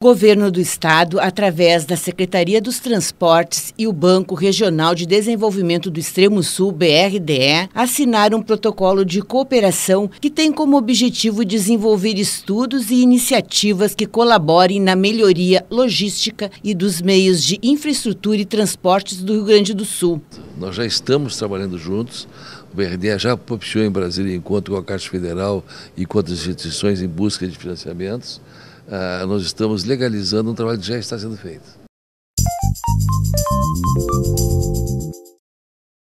O governo do estado, através da Secretaria dos Transportes e o Banco Regional de Desenvolvimento do Extremo Sul, BRDE, assinaram um protocolo de cooperação que tem como objetivo desenvolver estudos e iniciativas que colaborem na melhoria logística e dos meios de infraestrutura e transportes do Rio Grande do Sul. Nós já estamos trabalhando juntos. O BRDE já propiciou em Brasília encontro com a Caixa Federal e com outras instituições em busca de financiamentos. Ah, nós estamos legalizando um trabalho que já está sendo feito.